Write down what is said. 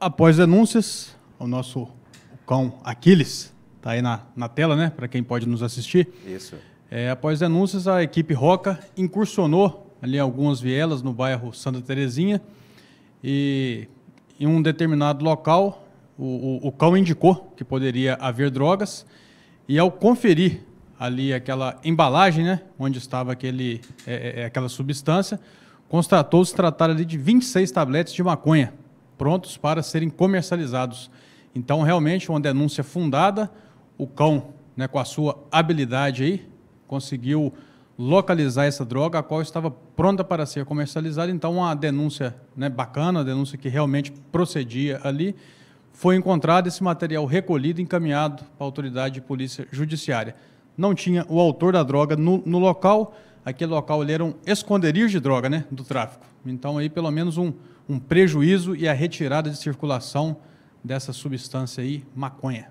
após denúncias, o nosso cão Aquiles, está aí na, na tela, né, para quem pode nos assistir. Isso. É, após denúncias, a equipe Roca incursionou ali algumas vielas no bairro Santa Terezinha e em um determinado local o, o, o cão indicou que poderia haver drogas e ao conferir ali aquela embalagem, né, onde estava aquele, é, é, é aquela substância, constatou se tratar ali de 26 tabletes de maconha prontos para serem comercializados. Então, realmente, uma denúncia fundada, o cão, né, com a sua habilidade aí, conseguiu localizar essa droga, a qual estava pronta para ser comercializada. Então, uma denúncia né, bacana, uma denúncia que realmente procedia ali, foi encontrado esse material recolhido e encaminhado para a autoridade de polícia judiciária. Não tinha o autor da droga no, no local, aquele local ali era um esconderijo de droga, né, do tráfico. Então aí pelo menos um, um prejuízo e a retirada de circulação dessa substância aí, maconha.